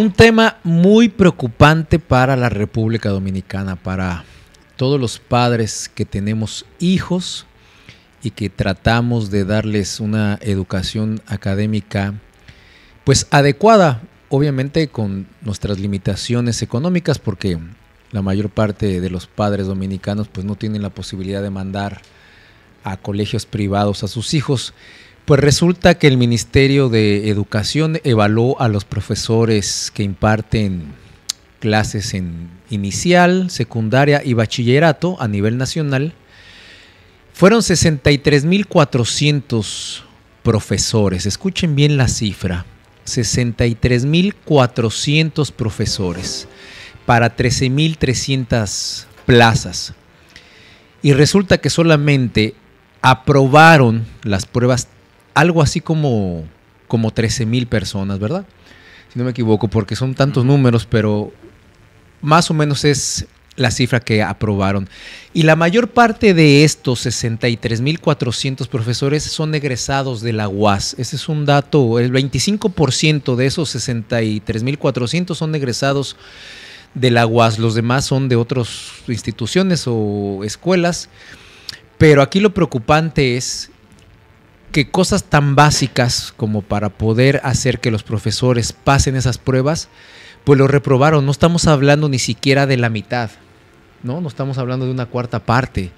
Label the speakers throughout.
Speaker 1: un tema muy preocupante para la República Dominicana, para todos los padres que tenemos hijos y que tratamos de darles una educación académica pues adecuada, obviamente con nuestras limitaciones económicas porque la mayor parte de los padres dominicanos pues no tienen la posibilidad de mandar a colegios privados a sus hijos, pues resulta que el Ministerio de Educación evaluó a los profesores que imparten clases en inicial, secundaria y bachillerato a nivel nacional. Fueron 63.400 profesores. Escuchen bien la cifra. 63.400 profesores para 13.300 plazas. Y resulta que solamente aprobaron las pruebas algo así como, como mil personas, ¿verdad? Si no me equivoco, porque son tantos números, pero más o menos es la cifra que aprobaron. Y la mayor parte de estos mil 63.400 profesores son egresados de la UAS. Ese es un dato, el 25% de esos 63.400 son egresados de la UAS, los demás son de otras instituciones o escuelas. Pero aquí lo preocupante es que cosas tan básicas como para poder hacer que los profesores pasen esas pruebas, pues lo reprobaron. No estamos hablando ni siquiera de la mitad, ¿no? No estamos hablando de una cuarta parte.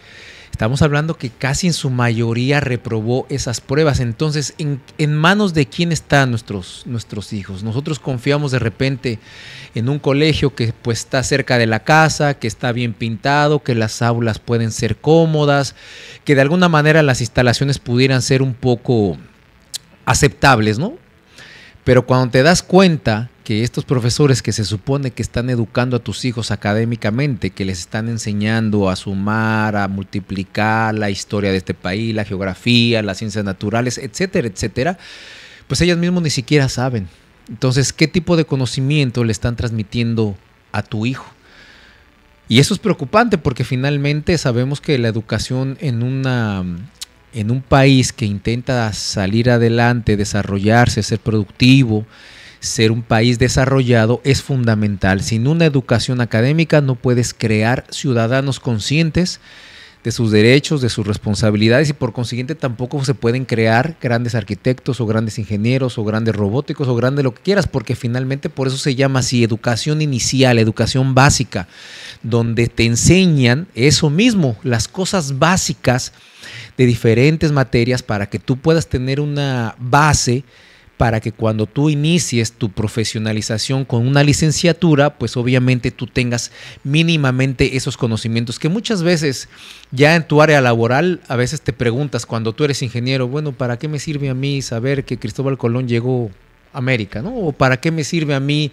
Speaker 1: Estamos hablando que casi en su mayoría reprobó esas pruebas. Entonces, ¿en, manos de quién están nuestros, nuestros hijos? Nosotros confiamos de repente en un colegio que pues, está cerca de la casa, que está bien pintado, que las aulas pueden ser cómodas, que de alguna manera las instalaciones pudieran ser un poco aceptables, ¿no? Pero cuando te das cuenta que estos profesores que se supone que están educando a tus hijos académicamente, que les están enseñando a sumar, a multiplicar la historia de este país, la geografía, las ciencias naturales, etcétera, etcétera, pues ellos mismos ni siquiera saben. Entonces, ¿qué tipo de conocimiento le están transmitiendo a tu hijo? Y eso es preocupante porque finalmente sabemos que la educación en una en un país que intenta salir adelante, desarrollarse, ser productivo, ser un país desarrollado es fundamental. Sin una educación académica no puedes crear ciudadanos conscientes de sus derechos, de sus responsabilidades y por consiguiente tampoco se pueden crear grandes arquitectos o grandes ingenieros o grandes robóticos o grandes lo que quieras, porque finalmente por eso se llama así educación inicial, educación básica, donde te enseñan eso mismo, las cosas básicas de diferentes materias para que tú puedas tener una base para que cuando tú inicies tu profesionalización con una licenciatura, pues obviamente tú tengas mínimamente esos conocimientos que muchas veces ya en tu área laboral a veces te preguntas cuando tú eres ingeniero, bueno, ¿para qué me sirve a mí saber que Cristóbal Colón llegó América, ¿no? ¿O para qué me sirve a mí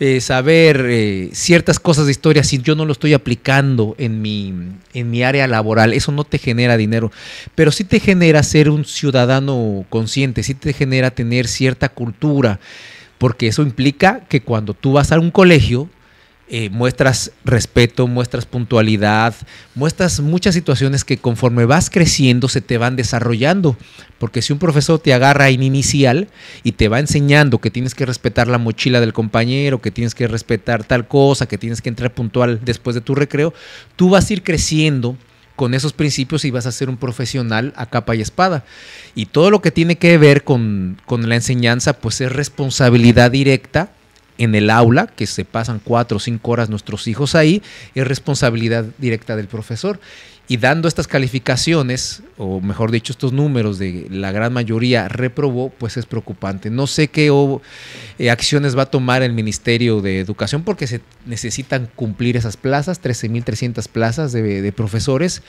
Speaker 1: eh, saber eh, ciertas cosas de historia si yo no lo estoy aplicando en mi, en mi área laboral? Eso no te genera dinero, pero sí te genera ser un ciudadano consciente, sí te genera tener cierta cultura, porque eso implica que cuando tú vas a un colegio, eh, muestras respeto, muestras puntualidad, muestras muchas situaciones que conforme vas creciendo se te van desarrollando. Porque si un profesor te agarra en inicial y te va enseñando que tienes que respetar la mochila del compañero, que tienes que respetar tal cosa, que tienes que entrar puntual después de tu recreo, tú vas a ir creciendo con esos principios y vas a ser un profesional a capa y espada. Y todo lo que tiene que ver con, con la enseñanza, pues es responsabilidad directa en el aula, que se pasan cuatro o cinco horas nuestros hijos ahí, es responsabilidad directa del profesor. Y dando estas calificaciones, o mejor dicho, estos números de la gran mayoría reprobó, pues es preocupante. No sé qué eh, acciones va a tomar el Ministerio de Educación porque se necesitan cumplir esas plazas, 13.300 plazas de, profesores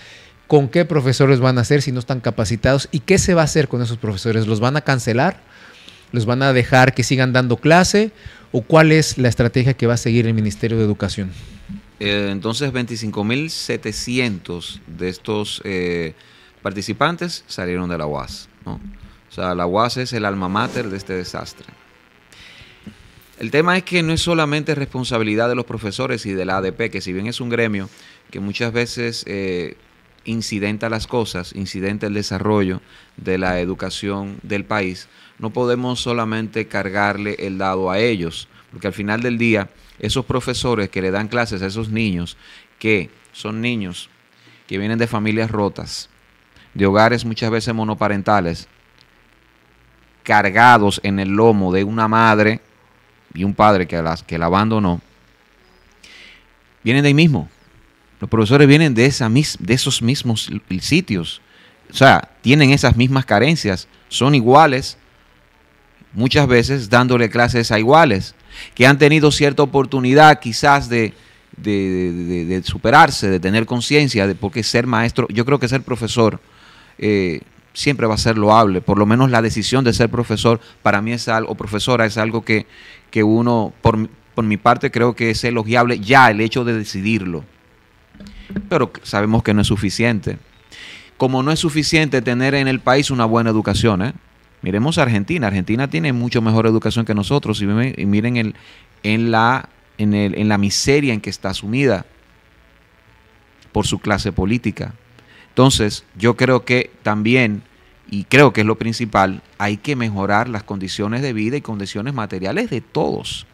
Speaker 1: con qué profesores van a hacer si no están capacitados y qué se va a hacer con esos profesores. ¿Los van a cancelar? ¿Los van a dejar que sigan dando clase? o cuál es la estrategia que va a seguir el Ministerio de Educación?
Speaker 2: Eh, entonces, 25.700 de estos eh, participantes salieron de la UAS. O sea, la UAS es el alma mater de este desastre. El tema es que no es solamente responsabilidad de los profesores y de la ADP, que si bien es un gremio que muchas veces eh, incidenta las cosas, incidenta el desarrollo de la educación del país, no podemos solamente cargarle el dado a ellos, porque al final del día, esos profesores que le dan clases a esos niños, que son niños que vienen de familias rotas, de hogares muchas veces monoparentales, cargados en el lomo de una madre y un padre que, las, que la abandonó, vienen de ahí mismo. Los profesores vienen de, esa de esos mismos sitios. O sea, tienen esas mismas carencias. Son iguales, muchas veces dándole clases a iguales, que han tenido cierta oportunidad quizás de, superarse, de tener conciencia de por ser maestro. Yo creo que ser profesor eh, siempre va a ser loable. Por lo menos la decisión de ser profesor para mí es algo, o profesora, es algo que, uno, por mi parte, creo que es elogiable ya el hecho de decidirlo pero sabemos que no es suficiente. Como no es suficiente tener en el país una buena educación, ¿eh? miremos a Argentina. Argentina tiene mucho mejor educación que nosotros y, miren en, la, en, en la miseria en que está sumida por su clase política. Entonces, yo creo que también, y creo que es lo principal, hay que mejorar las condiciones de vida y condiciones materiales de todos.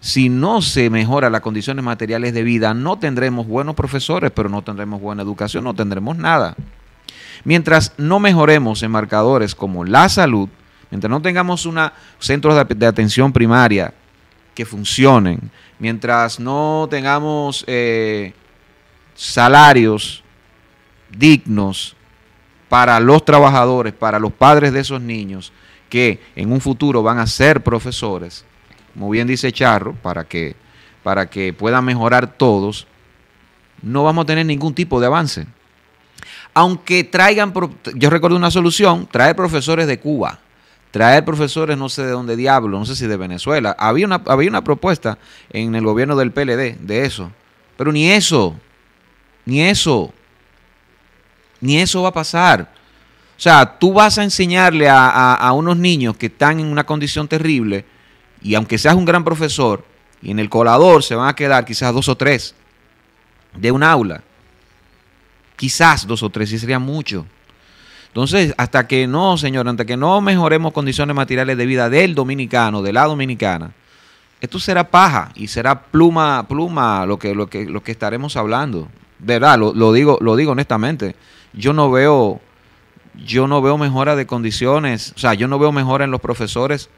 Speaker 2: Si no se mejora las condiciones materiales de vida, no tendremos buenos profesores, pero no tendremos buena educación, no tendremos nada. Mientras no mejoremos en marcadores como la salud, mientras no tengamos centros de, atención primaria que funcionen, mientras no tengamos eh, salarios dignos para los trabajadores, para los padres de esos niños que en un futuro van a ser profesores, como bien dice Charro, para que, para que puedan mejorar todos, no vamos a tener ningún tipo de avance. Aunque traigan, yo recuerdo una solución, traer profesores de Cuba, traer profesores no sé de dónde diablo, no sé si de Venezuela. Había una, había una propuesta en el gobierno del PLD de eso, pero ni eso, ni eso, ni eso va a pasar. O sea, tú vas a enseñarle a, a unos niños que están en una condición terrible, y aunque seas un gran profesor, y en el colador se van a quedar quizás dos o tres de un aula. Quizás dos o tres, sí sería mucho. Entonces, hasta que no, señor, hasta que no mejoremos condiciones materiales de vida del dominicano, de la dominicana, esto será paja y será pluma, pluma lo que, lo que, lo que estaremos hablando. verdad, lo, digo, lo digo honestamente. Yo no veo, yo no veo mejora de condiciones, o sea, yo no veo mejora en los profesores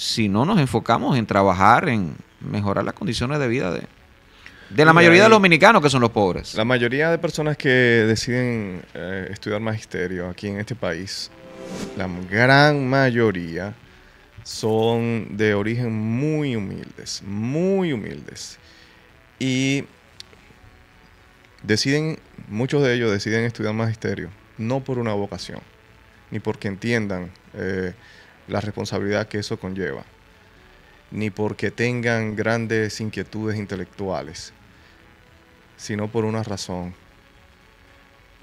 Speaker 2: si no nos enfocamos en trabajar, en mejorar las condiciones de vida de, de la mayoría de los
Speaker 3: dominicanos que son los pobres. La mayoría de personas que deciden eh, estudiar magisterio aquí en este país, la gran mayoría son de origen muy humildes, muy humildes. Y deciden, muchos de ellos deciden estudiar magisterio, no por una vocación, ni porque entiendan. Eh, la responsabilidad que eso conlleva, ni porque tengan grandes inquietudes intelectuales, sino por una razón.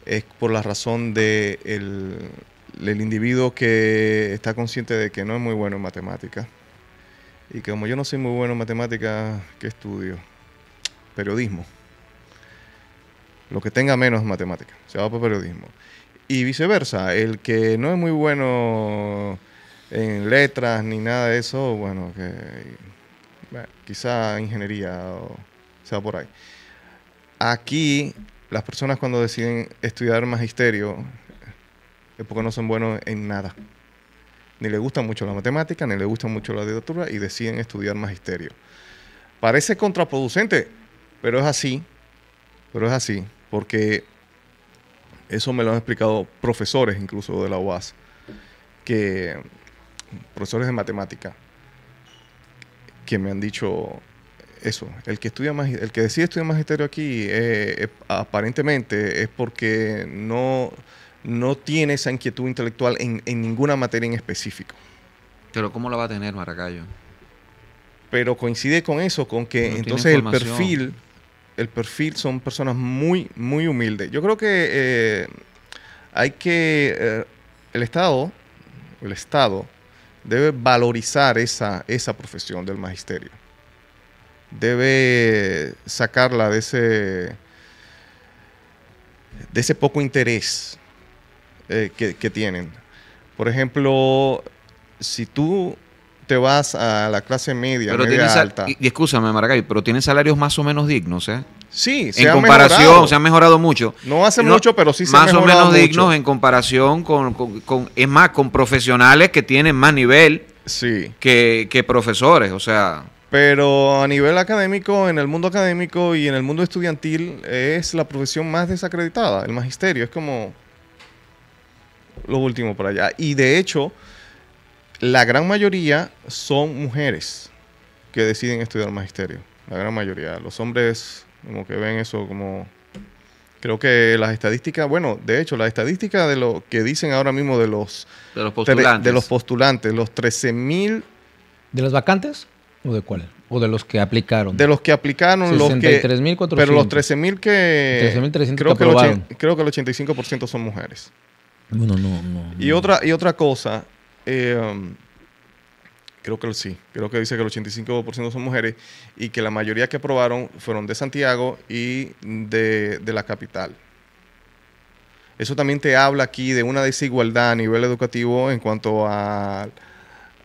Speaker 3: Es por la razón del de el, individuo que está consciente de que no es muy bueno en matemáticas. Y que como yo no soy muy bueno en matemáticas, ¿qué estudio? Periodismo. Lo que tenga menos matemáticas, se va por periodismo. Y viceversa, el que no es muy bueno en letras ni nada de eso, bueno, que eh, quizá ingeniería o sea por ahí. Aquí las personas cuando deciden estudiar magisterio es porque no son buenos en nada. Ni le gusta mucho la matemática, ni le gusta mucho la literatura y deciden estudiar magisterio. Parece contraproducente, pero es así, pero es así, porque eso me lo han explicado profesores incluso de la UAS, que profesores de matemática que me han dicho eso. El que estudia más, el que decide estudiar magisterio aquí, eh, eh, aparentemente es porque no, no tiene esa inquietud intelectual en, en, ninguna materia en específico. Pero ¿cómo la va a tener Maracayo? Pero coincide con eso, con que entonces el perfil, el perfil son personas muy, muy humildes. Yo creo que eh, hay que el Estado, el Estado debe valorizar esa, esa profesión del magisterio. Debe sacarla de ese, de ese poco interés eh, que tienen. Por ejemplo, si tú te vas a la clase media, pero media alta. Y, escúchame,
Speaker 2: Maracay, pero tienen salarios más o menos dignos, ¿eh? Sí, se en comparación, se han mejorado mucho. No hace mucho, pero sí se Más han mejorado o menos dignos en comparación con, es más, con profesionales que tienen más nivel sí. que, que profesores, o sea.
Speaker 3: Pero a nivel académico, en el mundo académico y en el mundo estudiantil, es la profesión más desacreditada, el magisterio. Es como lo último para allá. Y de hecho, la gran mayoría son mujeres que deciden estudiar magisterio. La gran mayoría. Los hombres como que ven eso como... Creo que las estadísticas, bueno, de hecho, las estadísticas de lo que dicen ahora mismo de los, de los postulantes, de los, postulantes los 13 ¿De los vacantes o de cuál? ¿O de los que aplicaron? De los que aplicaron, los que... Pero los 13.000 mil que... 13, creo, que, el, creo que el 85% son mujeres. Bueno, no, no, no. Y, otra, y otra cosa, Em, creo que sí, creo que dice que el 85% son mujeres y que la mayoría que aprobaron fueron de Santiago y de, la capital. Eso también te habla aquí de una desigualdad a nivel educativo en cuanto a,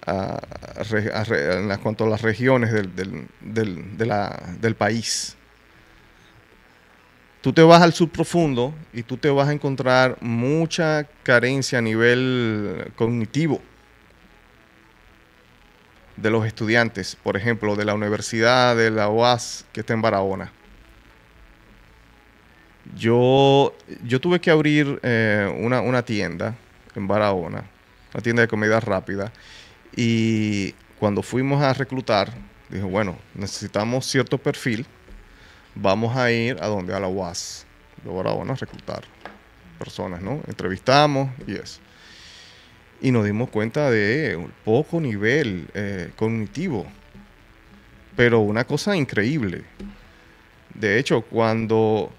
Speaker 3: en cuanto a las regiones del, del, país. Tú te vas al subprofundo y tú te vas a encontrar mucha carencia a nivel cognitivo de los estudiantes, por ejemplo, de la Universidad de la UAS que está en Barahona. Yo, yo tuve que abrir eh, una, una, tienda en Barahona, una tienda de comida rápida, y cuando fuimos a reclutar, dije, bueno, necesitamos cierto perfil, vamos a ir a donde a la UAS de Barahona a reclutar personas, ¿no? Entrevistamos y eso y nos dimos cuenta de un poco nivel eh, cognitivo, pero una cosa increíble. De hecho, cuando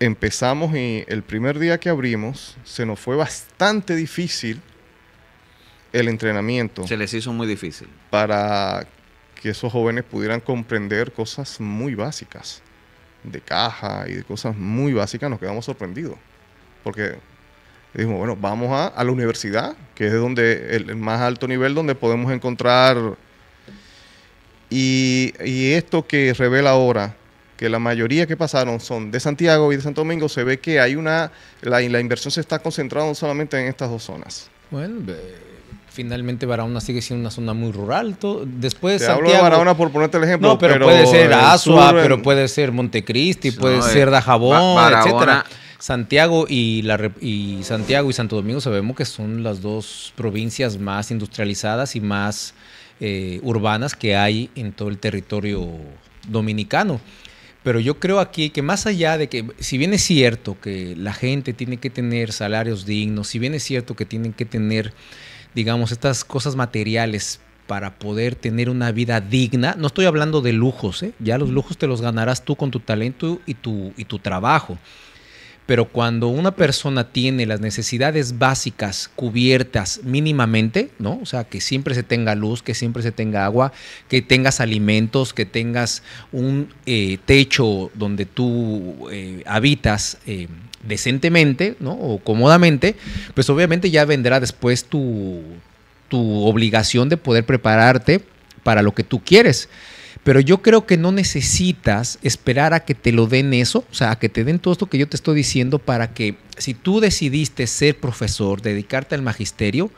Speaker 3: empezamos y el primer día que abrimos, se nos fue bastante difícil el entrenamiento. Se les hizo muy difícil. Para que esos jóvenes pudieran comprender cosas muy básicas, de caja y de cosas muy básicas, nos quedamos sorprendidos, porque dijimos, bueno, vamos a, la universidad, que es donde el, más alto nivel donde podemos encontrar. Y, esto que revela ahora, que la mayoría que pasaron son de Santiago y de Santo Domingo, se ve que hay una. La, inversión se está concentrando solamente en estas dos zonas.
Speaker 1: Bueno, finalmente Barahona sigue siendo una zona muy rural. Después hablo de Barahona por ponerte el ejemplo. No, pero, puede ser Azua, pero puede ser Montecristi, puede ser eh, Dajabón, etcétera. Santiago y, la, y Santiago y Santo Domingo sabemos que son las dos provincias más industrializadas y más eh, urbanas que hay en todo el territorio dominicano. Pero yo creo aquí que más allá de que, si bien es cierto que la gente tiene que tener salarios dignos, si bien es cierto que tienen que tener, digamos, estas cosas materiales para poder tener una vida digna, no estoy hablando de lujos, ¿eh? ya los lujos te los ganarás tú con tu talento y tu, y tu trabajo. Pero cuando una persona tiene las necesidades básicas cubiertas mínimamente, ¿no? O sea, que siempre se tenga luz, que siempre se tenga agua, que tengas alimentos, que tengas un eh, techo donde tú eh, habitas eh, decentemente, ¿no? O cómodamente, pues obviamente ya vendrá después tu, tu obligación de poder prepararte para lo que tú quieres. Pero yo creo que no necesitas esperar a que te lo den eso, o sea, a que te den todo esto que yo te estoy diciendo para que si tú decidiste ser profesor, dedicarte al magisterio,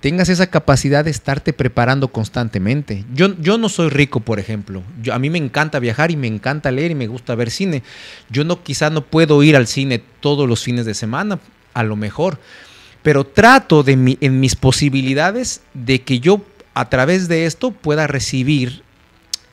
Speaker 1: tengas esa capacidad de estarte preparando constantemente. Yo, yo no soy rico, por ejemplo. Yo, a mí me encanta viajar y me encanta leer y me gusta ver cine. Yo no, quizá no puedo ir al cine todos los fines de semana, a lo mejor. Pero trato de en mis posibilidades de que yo a través de esto pueda recibir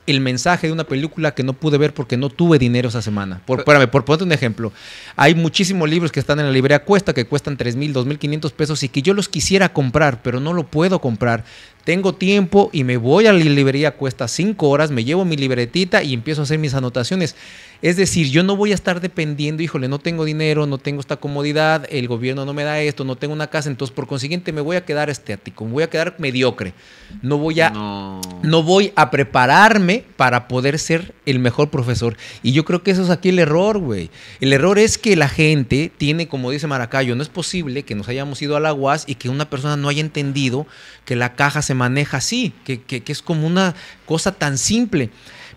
Speaker 1: el mensaje de una película que no pude ver porque no tuve dinero esa semana. Por, por ponerte un ejemplo, hay muchísimos libros que están en la librería Cuesta que cuestan 3.000, 2.500 pesos y que yo los quisiera comprar, pero no lo puedo comprar tengo tiempo y me voy a la librería, cuesta cinco horas, me llevo mi libretita y empiezo a hacer mis anotaciones. Es decir, yo no voy a estar dependiendo, híjole, no tengo dinero, no tengo esta comodidad, el gobierno no me da esto, no tengo una casa, entonces por consiguiente me voy a quedar estético, me voy a quedar mediocre. No voy a, no. voy a prepararme para poder ser el mejor profesor. Y yo creo que eso es aquí el error, güey. El error es que la gente tiene, como dice Maracayo, no es posible que nos hayamos ido a la UAS y que una persona no haya entendido que la caja se maneja así, que, es como una cosa tan simple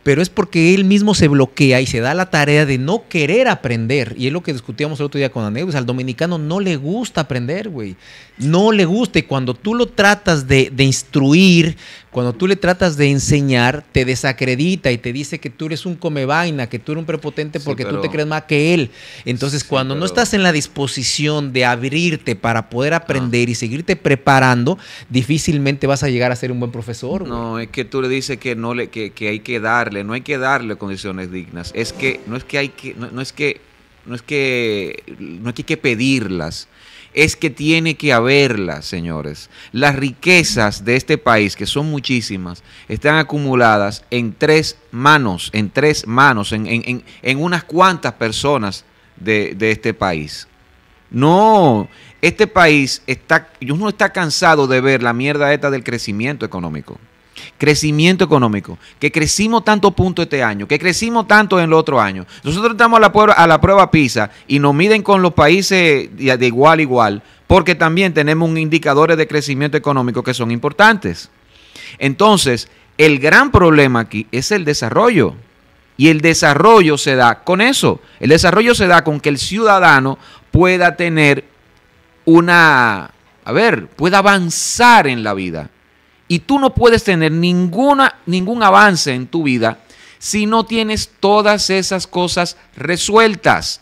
Speaker 1: pero es porque él mismo se bloquea y se da la tarea de no querer aprender. Y es lo que discutíamos el otro día con Aneu, al dominicano no le gusta aprender, güey. No le gusta. Y cuando tú lo tratas de, instruir, cuando tú le tratas de enseñar, te desacredita y te dice que tú eres un come vaina, que tú eres un prepotente porque tú te crees más que él. Entonces, cuando no estás en la disposición de abrirte para poder aprender y seguirte preparando, difícilmente vas a llegar a ser un buen profesor.
Speaker 2: No, es que tú le dices que no le que, que hay que dar no hay que darle condiciones dignas. Es que no es que hay que, no, es que, no es que, no hay que pedirlas. Es que tiene que haberlas, señores. Las riquezas de este país, que son muchísimas, están acumuladas en tres manos, en tres manos, en, en, en, unas cuantas personas de, de este país. No, este país está, uno está cansado de ver la mierda esta del crecimiento económico. Crecimiento económico, que crecimos tanto punto este año, que crecimos tanto en el otro año. Nosotros estamos a la, prueba, a la prueba PISA y nos miden con los países de igual a igual, porque también tenemos indicadores de crecimiento económico que son importantes. Entonces, el gran problema aquí es el desarrollo. Y el desarrollo se da con eso. El desarrollo se da con que el ciudadano pueda tener una, a ver, pueda avanzar en la vida. Y tú no puedes tener ninguna, ningún avance en tu vida si no tienes todas esas cosas resueltas.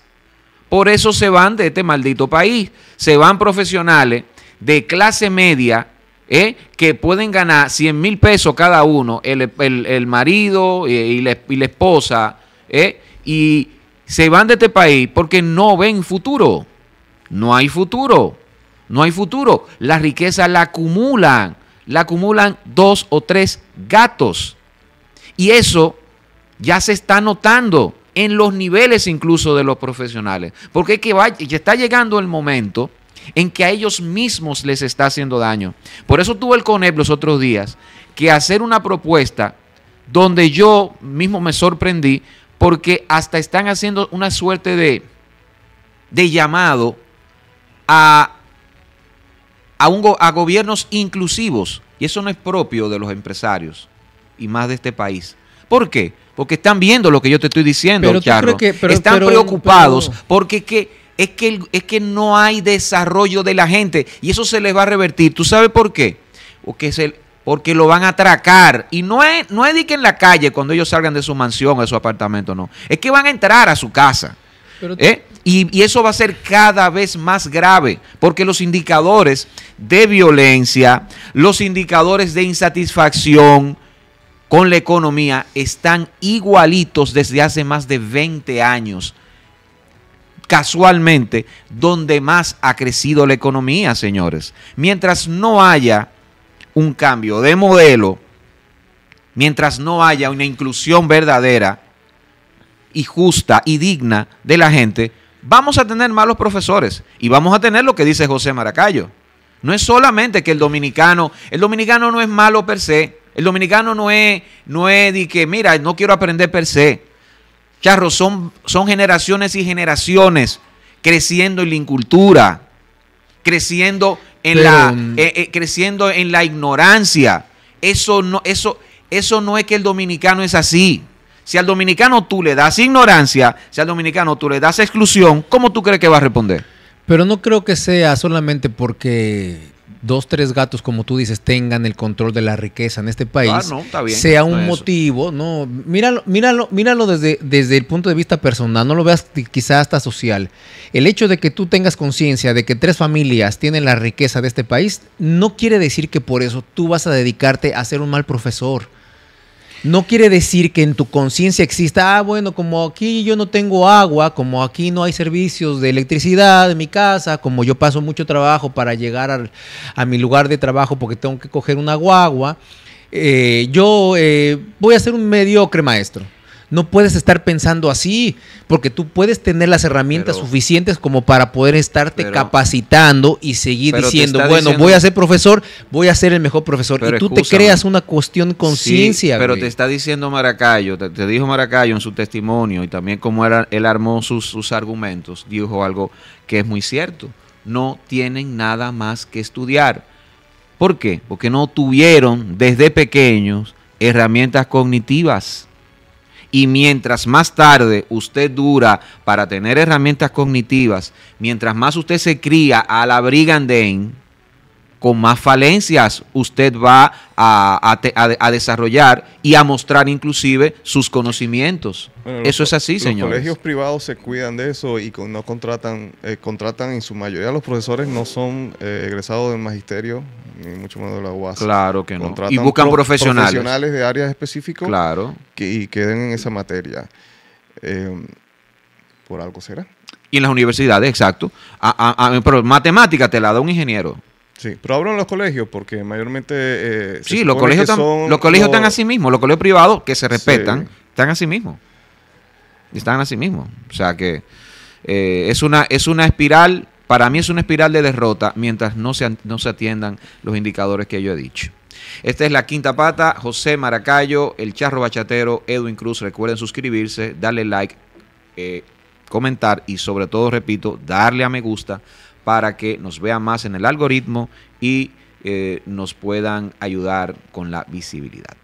Speaker 2: Por eso se van de este maldito país. Se van profesionales de clase media ¿eh? que pueden ganar 100 mil pesos cada uno, el, marido eh, y, la, esposa. ¿eh? Y se van de este país porque no ven futuro. No hay futuro. No hay futuro. La riqueza la acumulan la acumulan dos o tres gatos. Y eso ya se está notando en los niveles incluso de los profesionales, porque que ya está llegando el momento en que a ellos mismos les está haciendo daño. Por eso tuve el CONEP los otros días que hacer una propuesta donde yo mismo me sorprendí porque hasta están haciendo una suerte de, de llamado a a, a gobiernos inclusivos. Y eso no es propio de los empresarios y más de este país. ¿Por qué? Porque están viendo lo que yo te estoy diciendo, pero están preocupados porque que, es, que es que no hay desarrollo de la gente y eso se les va a revertir. ¿Tú sabes por qué? Porque es el, porque lo van a atracar. Y no es, no es de que en la calle cuando ellos salgan de su mansión, de su apartamento, no. Es que van a entrar a su casa. ¿Eh? Y, y eso va a ser cada vez más grave, porque los indicadores de violencia, los indicadores de insatisfacción, con la economía están igualitos desde hace más de 20 años. Casualmente, donde más ha crecido la economía, señores. Mientras no haya un cambio de modelo, mientras no haya una inclusión verdadera, y justa y digna de la gente, vamos a tener malos profesores y vamos a tener lo que dice José Maracayo. No es solamente que el dominicano, el dominicano no es malo per se, el dominicano no es, no es de que, mira, no quiero aprender per se. Charro, son, son generaciones y generaciones creciendo en la incultura, creciendo en, la, eh, eh, creciendo en la ignorancia. Eso no, eso, eso no es que el dominicano es así. Si al dominicano tú le das ignorancia, si al dominicano tú le das exclusión, ¿cómo
Speaker 1: tú crees que va a responder? Pero no creo que sea solamente porque dos, tres gatos, como tú dices, tengan el control de la riqueza en este ah, país, ah, no, está bien, sea un motivo, no, míralo, míralo, míralo desde, desde el punto de vista personal, no lo veas quizás hasta social. El hecho de que tú tengas conciencia de que tres familias tienen la riqueza de este país, no quiere decir que por eso tú vas a dedicarte a ser un mal profesor no quiere decir que en tu conciencia exista, ah, bueno, como aquí yo no tengo agua, como aquí no hay servicios de electricidad en mi casa, como yo paso mucho trabajo para llegar a, mi lugar de trabajo porque tengo que coger una guagua, eh, yo eh, voy a ser un mediocre maestro. No puedes estar pensando así, porque tú puedes tener las herramientas suficientes como para poder estarte capacitando y seguir diciendo, bueno, voy a ser profesor, voy a ser el mejor profesor. y tú te creas una cuestión conciencia. pero te
Speaker 2: está diciendo Maracayo, te, dijo Maracayo en su testimonio y también como era, él armó sus, sus argumentos, dijo algo que es muy cierto. No tienen nada más que estudiar. ¿Por qué? Porque no tuvieron desde pequeños herramientas cognitivas. Y mientras más tarde usted dura para tener herramientas cognitivas, mientras más usted se cría a la brigandén con más falencias usted va a, desarrollar y a mostrar inclusive sus conocimientos.
Speaker 3: eso es así, señor. Los colegios privados se cuidan de eso y no contratan, eh, contratan en su mayoría los profesores no son eh, egresados del magisterio ni mucho menos de la UAS. Claro que no. y buscan profesionales. Profesionales de áreas específicas. Claro. Que, y queden en esa materia. Em, por algo será. Y en las
Speaker 2: universidades, exacto. pero matemática te la da un ingeniero.
Speaker 3: Sí, pero abro los colegios porque mayormente... Eh, sí, los colegios, están, los colegios están a sí
Speaker 2: mismos, los colegios privados que se respetan, están a sí mismos. Están a sí mismos. O sea que eh, es, una, es una espiral, para mí es una espiral de derrota mientras no se, no se atiendan los indicadores que yo he dicho. Esta es la quinta pata, José Maracayo, el charro bachatero, Edwin Cruz. Recuerden suscribirse, darle like, eh, comentar y sobre todo, repito, darle a me gusta para que nos vea más en el algoritmo y eh, nos puedan ayudar con la visibilidad.